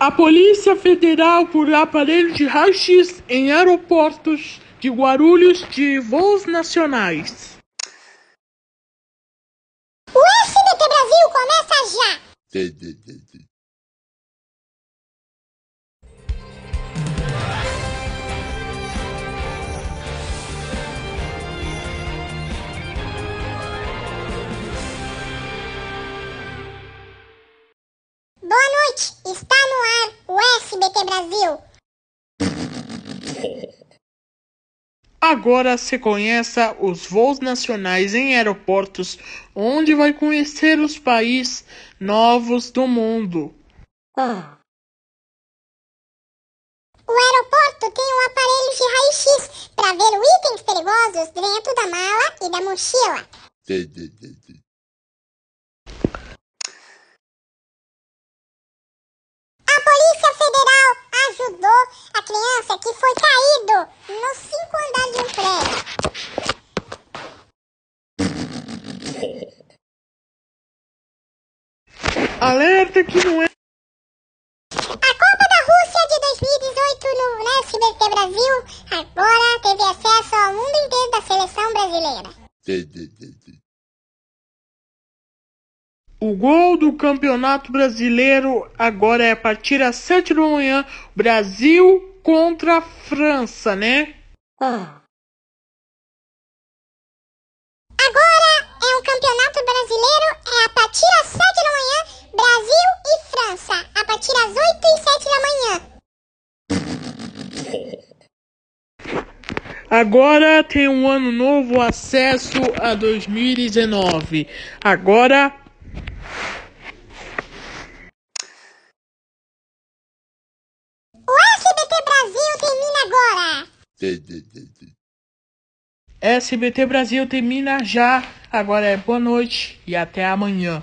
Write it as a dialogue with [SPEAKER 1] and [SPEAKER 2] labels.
[SPEAKER 1] A Polícia Federal, por aparelho de raio-x em aeroportos de Guarulhos de voos nacionais. O SBT Brasil
[SPEAKER 2] começa
[SPEAKER 3] já!
[SPEAKER 2] Brasil.
[SPEAKER 1] Agora se conheça os voos nacionais em aeroportos, onde vai conhecer os países novos do mundo. Ah.
[SPEAKER 2] O aeroporto tem um aparelho de raio-x para ver itens perigosos dentro da mala e da mochila.
[SPEAKER 1] Alerta que não é.
[SPEAKER 2] A Copa da Rússia de 2018 no SBT Brasil agora teve acesso ao mundo inteiro da seleção brasileira.
[SPEAKER 1] O gol do Campeonato Brasileiro agora é a partir das 7 da manhã, Brasil contra a França, né? Ah. Agora tem um ano novo, acesso a 2019. Agora. O SBT Brasil
[SPEAKER 3] termina
[SPEAKER 1] agora! SBT Brasil termina já. Agora é boa noite e até amanhã.